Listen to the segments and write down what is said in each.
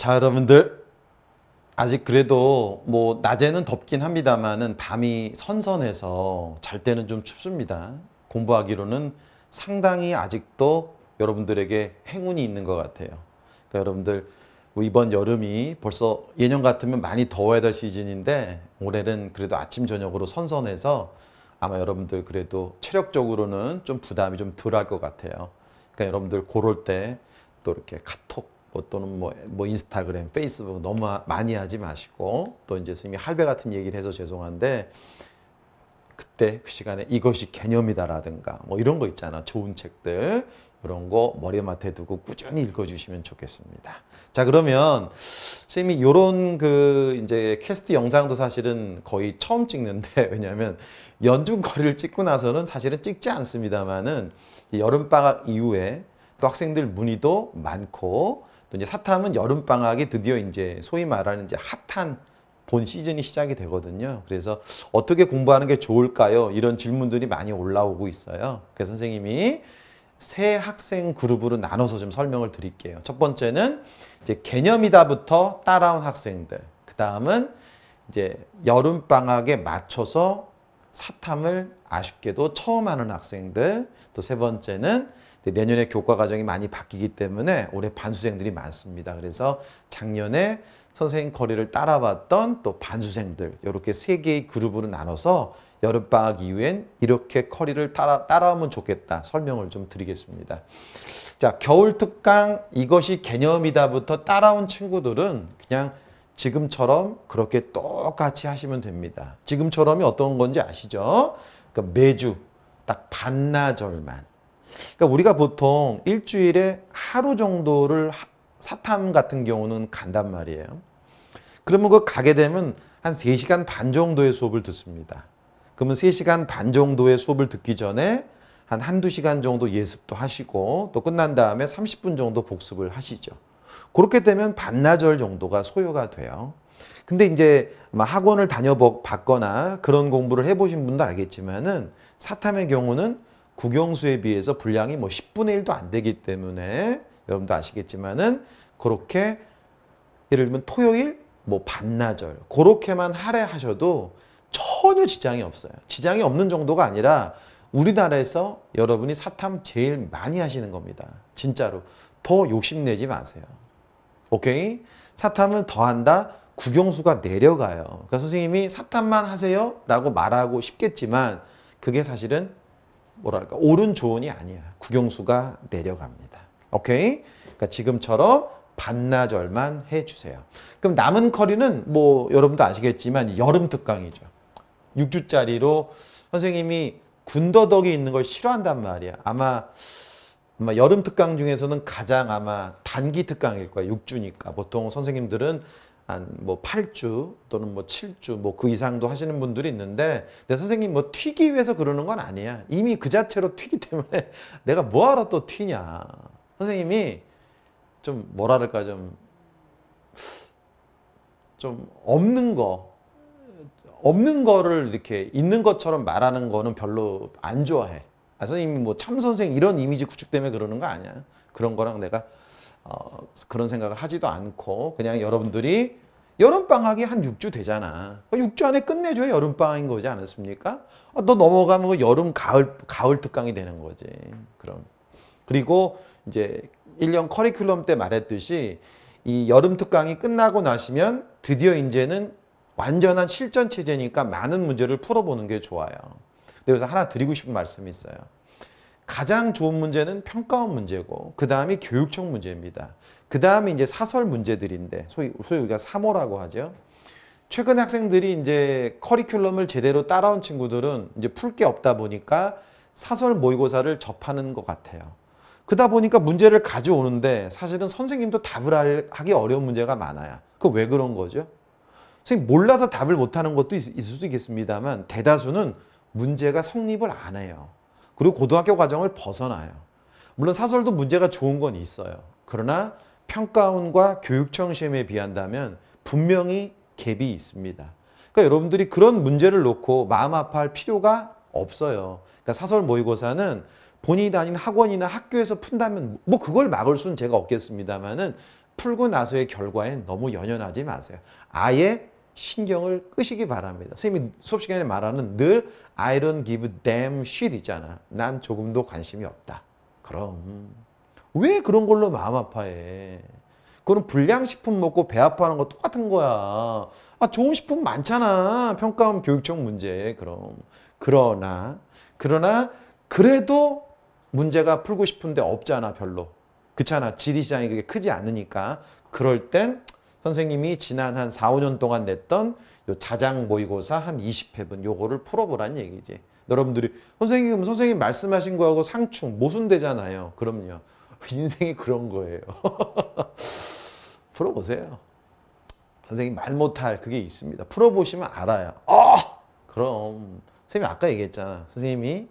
자 여러분들 아직 그래도 뭐 낮에는 덥긴 합니다만은 밤이 선선해서 잘 때는 좀 춥습니다. 공부하기로는 상당히 아직도 여러분들에게 행운이 있는 것 같아요. 그러니까 여러분들 뭐 이번 여름이 벌써 예년 같으면 많이 더워야 될 시즌인데 올해는 그래도 아침 저녁으로 선선해서 아마 여러분들 그래도 체력적으로는 좀 부담이 좀 덜할 것 같아요. 그러니까 여러분들 고럴 때 또 이렇게 카톡 뭐 또는 뭐, 뭐 인스타그램, 페이스북 너무 많이 하지 마시고 또 이제 스님이 할배 같은 얘기를 해서 죄송한데 그때 그 시간에 이것이 개념이다라든가 뭐 이런 거 있잖아. 좋은 책들 이런 거 머리맡에 두고 꾸준히 읽어주시면 좋겠습니다. 자 그러면 스님이 이런 그 이제 캐스트 영상도 사실은 거의 처음 찍는데 왜냐하면 연중거리를 찍고 나서는 사실은 찍지 않습니다만은 여름방학 이후에 또 학생들 문의도 많고 또 이제 사탐은 여름 방학이 드디어 이제 소위 말하는 이제 핫한 본 시즌이 시작이 되거든요. 그래서 어떻게 공부하는 게 좋을까요? 이런 질문들이 많이 올라오고 있어요. 그래서 선생님이 세 학생 그룹으로 나눠서 좀 설명을 드릴게요. 첫 번째는 이제 개념이다부터 따라온 학생들. 그 다음은 이제 여름 방학에 맞춰서 사탐을 아쉽게도 처음 하는 학생들. 또 세 번째는 내년에 교과 과정이 많이 바뀌기 때문에 올해 반수생들이 많습니다. 그래서 작년에 선생님 거리를 따라왔던또 반수생들 이렇게 세 개의 그룹으로 나눠서 여름방학 이후엔 이렇게 커리를 따라, 따라오면 좋겠다. 설명을 좀 드리겠습니다. 자, 겨울특강 이것이 개념이다부터 따라온 친구들은 그냥 지금처럼 그렇게 똑같이 하시면 됩니다. 지금처럼이 어떤 건지 아시죠? 그러니까 매주 딱 반나절만 그러니까 우리가 보통 일주일에 하루 정도를 사탐 같은 경우는 간단 말이에요. 그러면 그 가게 되면 한 3시간 반 정도의 수업을 듣습니다. 그러면 3시간 반 정도의 수업을 듣기 전에 한 한두 시간 정도 예습도 하시고 또 끝난 다음에 30분 정도 복습을 하시죠. 그렇게 되면 반나절 정도가 소요가 돼요. 근데 이제 학원을 다녀봤거나 그런 공부를 해보신 분도 알겠지만은 사탐의 경우는 국영수에 비해서 분량이 뭐 10분의 1도 안 되기 때문에 여러분도 아시겠지만은 그렇게 예를 들면 토요일 뭐 반나절 그렇게만 할애하셔도 전혀 지장이 없어요. 지장이 없는 정도가 아니라 우리나라에서 여러분이 사탐 제일 많이 하시는 겁니다. 진짜로. 더 욕심내지 마세요. 오케이? 사탐을 더 한다? 국영수가 내려가요. 그러니까 선생님이 사탐만 하세요? 라고 말하고 싶겠지만 그게 사실은 뭐랄까 옳은 조언이 아니야. 국영수가 내려갑니다. 오케이? 그러니까 지금처럼 반나절만 해주세요. 그럼 남은 커리는 뭐 여러분도 아시겠지만 여름 특강이죠. 6주짜리로 선생님이 군더더기 있는 걸 싫어한단 말이야. 아마 아마 여름 특강 중에서는 가장 아마 단기 특강일 거야. 6주니까. 보통 선생님들은 한뭐 8주 또는 뭐 7주 뭐 그 이상도 하시는 분들이 있는데 내 선생님 뭐 튀기 위해서 그러는 건 아니야. 이미 그 자체로 튀기 때문에 내가 뭐하러 또 튀냐. 선생님이 좀 뭐랄까 좀, 좀 없는 거, 없는 거를 이렇게 있는 것처럼 말하는 거는 별로 안 좋아해. 아, 선생님이 뭐 참 선생 이런 이미지 구축 때문에 그러는 거 아니야. 그런 거랑 내가 어, 그런 생각을 하지도 않고 그냥 여러분들이 여름방학이 한 6주 되잖아. 6주 그 안에 끝내줘야 여름방학인 거지 않았습니까? 아, 너 넘어가면 그 여름, 가을, 가을 특강이 되는 거지. 그럼. 그리고 이제 1년 커리큘럼 때 말했듯이 이 여름 특강이 끝나고 나시면 드디어 이제는 완전한 실전 체제니까 많은 문제를 풀어보는 게 좋아요. 그래서 하나 드리고 싶은 말씀이 있어요. 가장 좋은 문제는 평가원 문제고 그 다음이 교육청 문제입니다. 그 다음에 이제 사설 문제들인데 소위, 소위 우리가 3호라고 하죠. 최근 학생들이 이제 커리큘럼을 제대로 따라온 친구들은 이제 풀 게 없다 보니까 사설 모의고사를 접하는 것 같아요. 그다 보니까 문제를 가져오는데 사실은 선생님도 답을 하기 어려운 문제가 많아요. 그 왜 그런 거죠? 선생님 몰라서 답을 못하는 것도 있, 있을 수 있겠습니다만 대다수는 문제가 성립을 안 해요. 그리고 고등학교 과정을 벗어나요. 물론 사설도 문제가 좋은 건 있어요. 그러나 평가원과 교육청 시험에 비한다면 분명히 갭이 있습니다. 그러니까 여러분들이 그런 문제를 놓고 마음 아파할 필요가 없어요. 그러니까 사설 모의고사는 본인이 다니는 학원이나 학교에서 푼다면 뭐 그걸 막을 수는 제가 없겠습니다만은 풀고 나서의 결과엔 너무 연연하지 마세요. 아예 신경을 끄시기 바랍니다. 선생님이 수업 시간에 말하는 늘 I don't give damn shit 있잖아. 난 조금도 관심이 없다. 그럼 왜 그런 걸로 마음 아파해? 그거는 불량식품 먹고 배 아파하는 거 똑같은 거야. 아 좋은 식품 많잖아. 평가원 교육청 문제 그럼. 그러나 그러나 그래도 문제가 풀고 싶은데 없잖아 별로. 그렇잖아. 지리시장이 그게 크지 않으니까. 그럴 땐 선생님이 지난 한 4, 5년 동안 냈던 요 자장 모의고사 한 20회분 요거를 풀어보라는 얘기지. 여러분들이 선생님 선생님 말씀하신 거하고 상충 모순되잖아요. 그럼요. 인생이 그런 거예요. 풀어보세요. 선생님 말 못할 그게 있습니다. 풀어보시면 알아요. 어! 그럼 선생님 아까 얘기했잖아. 선생님이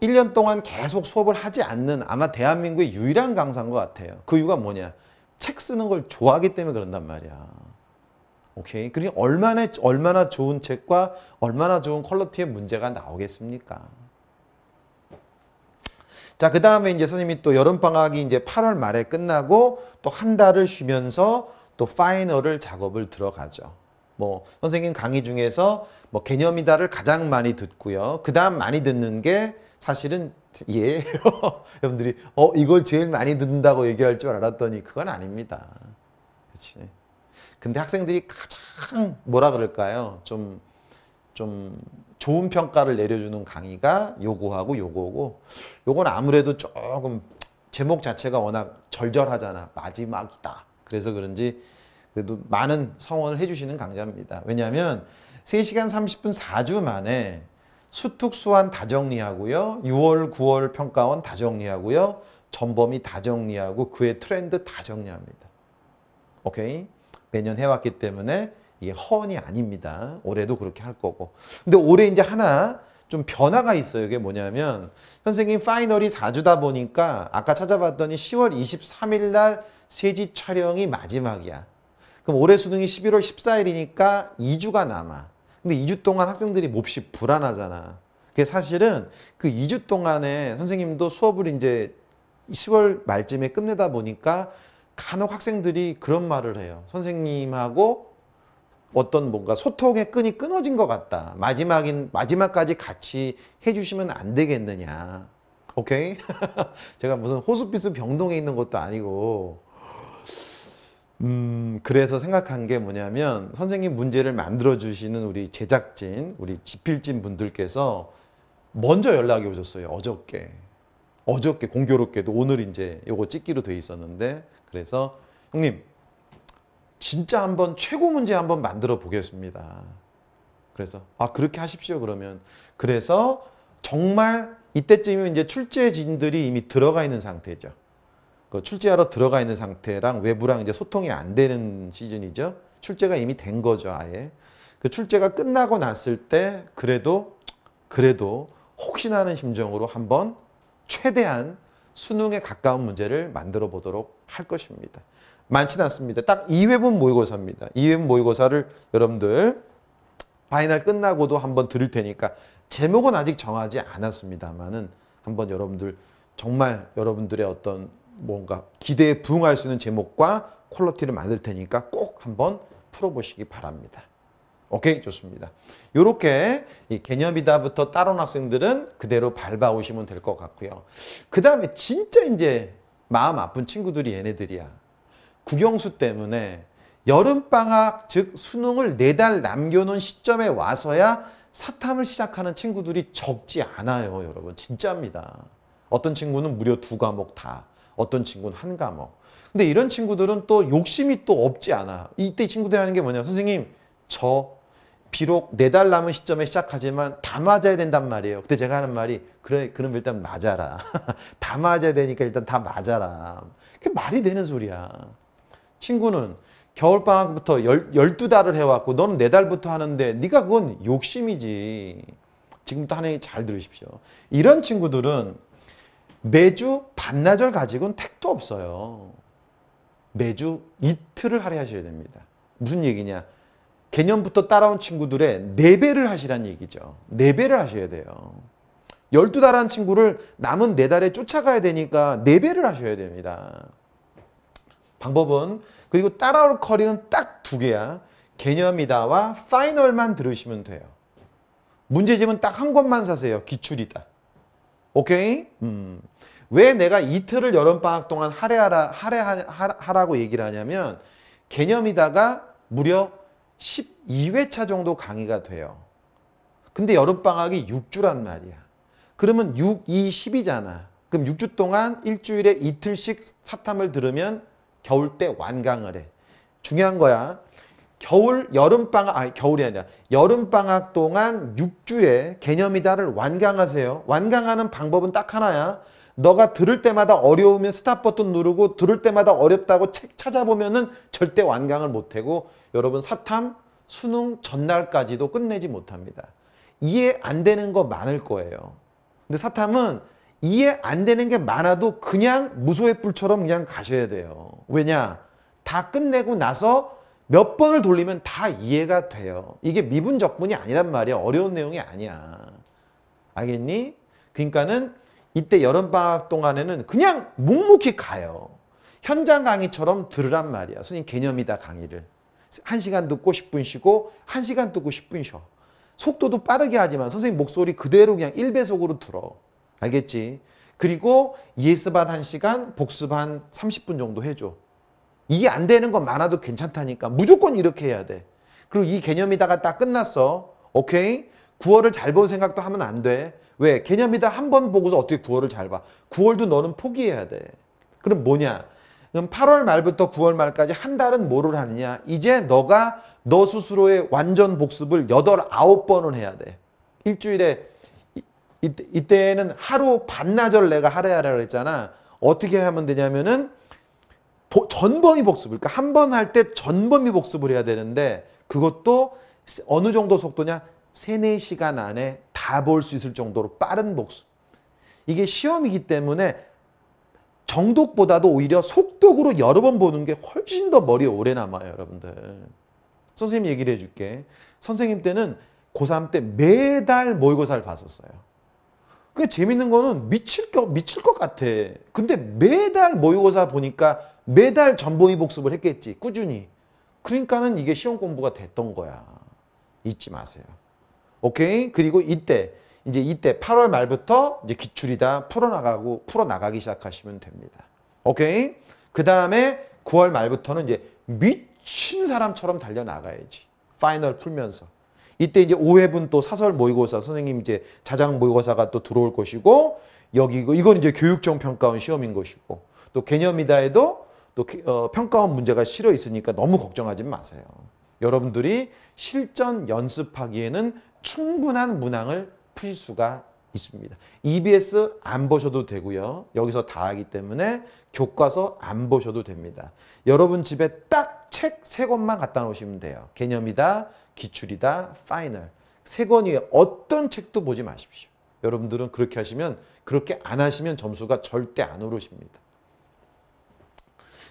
1년 동안 계속 수업을 하지 않는 아마 대한민국의 유일한 강사인 것 같아요. 그 이유가 뭐냐. 책 쓰는 걸 좋아하기 때문에 그런단 말이야. 오케이? 그러니 얼마나, 얼마나 좋은 책과 얼마나 좋은 퀄러티의 문제가 나오겠습니까? 자, 그 다음에 이제 선생님이 또 여름방학이 이제 8월 말에 끝나고 또 한 달을 쉬면서 또 파이널을 작업을 들어가죠. 뭐, 선생님 강의 중에서 뭐 개념이다를 가장 많이 듣고요. 그 다음 많이 듣는 게 사실은 예 여러분들이 어 이걸 제일 많이 듣는다고 얘기할 줄 알았더니 그건 아닙니다. 그렇지. 근데 학생들이 가장 뭐라 그럴까요? 좀 좀 좋은 평가를 내려주는 강의가 요거하고 요거고 요건 아무래도 조금 제목 자체가 워낙 절절하잖아. 마지막이다. 그래서 그런지 그래도 많은 성원을 해주시는 강좌입니다. 왜냐하면 3시간 30분 4주 만에 수특수한 다 정리하고요. 6월, 9월 평가원 다 정리하고요. 전범위 다 정리하고 그의 트렌드 다 정리합니다. 오케이? 매년 해왔기 때문에 이게 허언이 아닙니다. 올해도 그렇게 할 거고. 근데 올해 이제 하나 좀 변화가 있어요. 이게 뭐냐면 선생님 파이널이 4주다 보니까 아까 찾아봤더니 10월 23일 날 세지 촬영이 마지막이야. 그럼 올해 수능이 11월 14일이니까 2주가 남아. 근데 2주 동안 학생들이 몹시 불안하잖아. 그게 사실은 그 2주 동안에 선생님도 수업을 이제 10월 말쯤에 끝내다 보니까 간혹 학생들이 그런 말을 해요. 선생님하고 어떤 뭔가 소통의 끈이 끊어진 것 같다. 마지막인, 마지막까지 같이 해주시면 안 되겠느냐. 오케이? 제가 무슨 호스피스 병동에 있는 것도 아니고 음, 그래서 생각한 게 뭐냐면 선생님 문제를 만들어 주시는 우리 제작진, 우리 집필진 분들께서 먼저 연락이 오셨어요. 어저께. 어저께 공교롭게도 오늘 이제 요거 찍기로 돼 있었는데 그래서 형님 진짜 한번 최고 문제 한번 만들어 보겠습니다. 그래서 아 그렇게 하십시오 그러면 그래서 정말 이때쯤이면 이제 출제진들이 이미 들어가 있는 상태죠. 그 출제하러 들어가 있는 상태랑 외부랑 이제 소통이 안 되는 시즌이죠. 출제가 이미 된 거죠, 아예. 그 출제가 끝나고 났을 때 그래도 그래도 혹시나 하는 심정으로 한번 최대한 수능에 가까운 문제를 만들어 보도록 할 것입니다. 많지는 않습니다. 딱 2회분 모의고사입니다. 2회분 모의고사를 여러분들 파이널 끝나고도 한번 들을 테니까 제목은 아직 정하지 않았습니다만은 한번 여러분들 정말 여러분들의 어떤 뭔가 기대에 부응할 수 있는 제목과 퀄러티를 만들 테니까 꼭 한번 풀어보시기 바랍니다. 오케이 좋습니다. 이렇게 개념이다부터 따로 학생들은 그대로 밟아오시면 될 것 같고요. 그 다음에 진짜 이제 마음 아픈 친구들이 얘네들이야. 국영수 때문에 여름방학 즉 수능을 네 달 남겨놓은 시점에 와서야 사탐을 시작하는 친구들이 적지 않아요 여러분 진짜입니다. 어떤 친구는 무려 두 과목 다 어떤 친구는 한 과목. 뭐. 근데 이런 친구들은 또 욕심이 또 없지 않아. 이때 친구들이 하는 게 뭐냐. 선생님, 저 비록 네 달 남은 시점에 시작하지만 다 맞아야 된단 말이에요. 그때 제가 하는 말이 그래 그럼 일단 맞아라. 다 맞아야 되니까 일단 다 맞아라. 그게 말이 되는 소리야. 친구는 겨울방학부터 열, 12달을 해왔고 너는 네 달부터 하는데 네가 그건 욕심이지. 지금부터 하나님 잘 들으십시오. 이런 친구들은 매주 반나절 가지고는 택도 없어요. 매주 이틀을 할애하셔야 됩니다. 무슨 얘기냐? 개념부터 따라온 친구들의 4배를 하시라는 얘기죠. 4배를 하셔야 돼요. 12달한 친구를 남은 4달에 쫓아가야 되니까 4배를 하셔야 됩니다. 방법은 그리고 따라올 커리는 딱 두 개야. 개념이다와 파이널만 들으시면 돼요. 문제집은 딱 한 권만 사세요. 기출이다. 오케이? 음. 왜 내가 이틀을 여름방학 동안 할애하라, 할애하라고 얘기를 하냐면 개념이다가 무려 12회차 정도 강의가 돼요. 근데 여름방학이 6주란 말이야. 그러면 6, 2, 10이잖아. 그럼 6주 동안 일주일에 이틀씩 사탐을 들으면 겨울 때 완강을 해. 중요한 거야. 겨울 여름 방학 아 겨울이 아니라 여름 방학 동안 6주의 개념이다를 완강하세요. 완강하는 방법은 딱 하나야. 너가 들을 때마다 어려우면 스탑 버튼 누르고 들을 때마다 어렵다고 책 찾아보면은 절대 완강을 못 하고 여러분 사탐 수능 전날까지도 끝내지 못합니다. 이해 안 되는 거 많을 거예요. 근데 사탐은 이해 안 되는 게 많아도 그냥 무소의 뿔처럼 그냥 가셔야 돼요. 왜냐? 다 끝내고 나서 몇 번을 돌리면 다 이해가 돼요. 이게 미분적분이 아니란 말이야. 어려운 내용이 아니야. 알겠니? 그러니까는 이때 여름방학 동안에는 그냥 묵묵히 가요. 현장 강의처럼 들으란 말이야. 선생님 개념이다 강의를. 1시간 듣고 10분 쉬고 1시간 듣고 10분 쉬어. 속도도 빠르게 하지만 선생님 목소리 그대로 그냥 1배속으로 들어. 알겠지? 그리고 예습 반 1시간, 복습 반 30분 정도 해줘. 이게 안 되는 건 많아도 괜찮다니까. 무조건 이렇게 해야 돼. 그리고 이 개념이다가 딱 끝났어. 오케이? 9월을잘 본 생각도 하면 안 돼. 왜? 개념이다 한 번 보고서 어떻게 9월을잘 봐. 9월도 너는 포기해야 돼. 그럼 뭐냐? 그럼 8월 말부터 9월 말까지 한 달은 뭐를 하느냐? 이제 너가 너 스스로의 완전 복습을 8, 9번은 해야 돼. 일주일에 이때, 이때는 하루 반나절 내가 하래하라 그랬잖아. 어떻게 하면 되냐면은 전범위 복습을 그러니까 한 번 할 때 전범위 복습을 해야 되는데 그것도 어느 정도 속도냐? 3, 4시간 안에 다 볼 수 있을 정도로 빠른 복습. 이게 시험이기 때문에 정독보다도 오히려 속독으로 여러 번 보는 게 훨씬 더 머리에 오래 남아요, 여러분들. 선생님 얘기를 해줄게. 선생님 때는 고3 때 매달 모의고사를 봤었어요. 그 재밌는 거는 미칠 것, 미칠 것 같아. 근데 매달 모의고사 보니까 매달 전보위 복습을 했겠지. 꾸준히. 그러니까는 이게 시험 공부가 됐던 거야. 잊지 마세요. 오케이? 그리고 이때 이제 이때 8월 말부터 이제 기출이다 풀어나가고 풀어나가기 시작하시면 됩니다. 오케이? 그 다음에 9월 말부터는 이제 미친 사람처럼 달려나가야지. 파이널 풀면서. 이때 이제 5회분 또 사설 모의고사 선생님 이제 자장 모의고사가 또 들어올 것이고 여기 이건 이제 교육청 평가원 시험인 것이고 또 개념이다 해도 또 어, 평가원 문제가 실어 있으니까 너무 걱정하지 마세요. 여러분들이 실전 연습하기에는 충분한 문항을 푸 수가 있습니다. EBS 안 보셔도 되고요. 여기서 다 하기 때문에 교과서 안 보셔도 됩니다. 여러분 집에 딱 책 세 권만 갖다 놓으시면 돼요. 개념이다, 기출이다, 파이널. 세 권이 어떤 책도 보지 마십시오. 여러분들은 그렇게 하시면 그렇게 안 하시면 점수가 절대 안 오르십니다.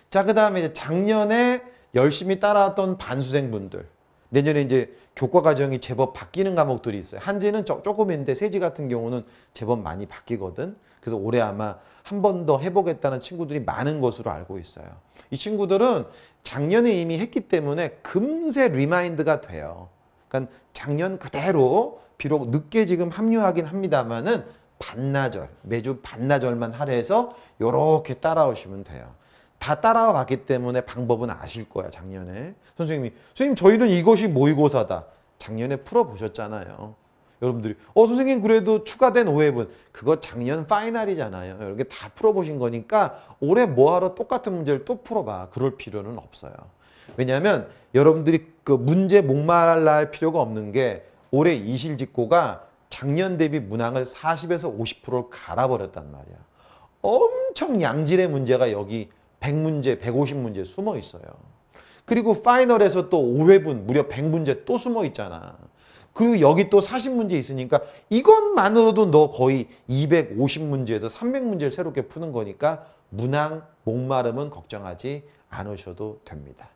자, 그 다음에 작년에 열심히 따라왔던 반수생분들. 내년에 이제 교과 과정이 제법 바뀌는 과목들이 있어요. 한지는 조금 인데 세지 같은 경우는 제법 많이 바뀌거든. 그래서 올해 아마 한 번 더 해보겠다는 친구들이 많은 것으로 알고 있어요. 이 친구들은 작년에 이미 했기 때문에 금세 리마인드가 돼요. 그러니까 작년 그대로 비록 늦게 지금 합류하긴 합니다만은 반나절, 매주 반나절만 할애해서 이렇게 따라오시면 돼요. 다 따라와 봤기 때문에 방법은 아실 거야 작년에 선생님이 선생님 저희는 이것이 모의고사다 작년에 풀어보셨잖아요 여러분들이 어 선생님 그래도 추가된 오해분 그거 작년 파이널이잖아요 이렇게 다 풀어보신 거니까 올해 뭐하러 똑같은 문제를 또 풀어봐 그럴 필요는 없어요 왜냐하면 여러분들이 그 문제 목말라 할 필요가 없는 게 올해 이실직고가 작년 대비 문항을 40에서 50%를 갈아버렸단 말이야 엄청 양질의 문제가 여기 100문제, 150문제 숨어 있어요. 그리고 파이널에서 또 5회분, 무려 100문제 또 숨어 있잖아. 그리고 여기 또 40문제 있으니까 이것만으로도 너 거의 250문제에서 300문제를 새롭게 푸는 거니까 문항, 목마름은 걱정하지 않으셔도 됩니다.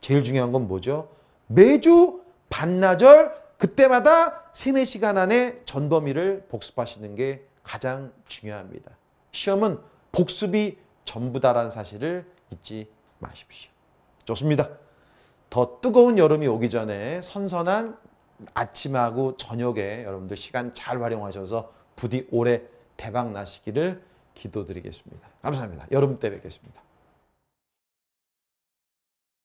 제일 중요한 건 뭐죠? 매주 반나절 그때마다 3, 4시간 안에 전범위를 복습하시는 게 가장 중요합니다. 시험은 복습이 전부다라는 사실을 잊지 마십시오. 좋습니다. 더 뜨거운 여름이 오기 전에 선선한 아침하고 저녁에 여러분들 시간 잘 활용하셔서 부디 올해 대박 나시기를 기도드리겠습니다. 감사합니다. 여름 때 뵙겠습니다.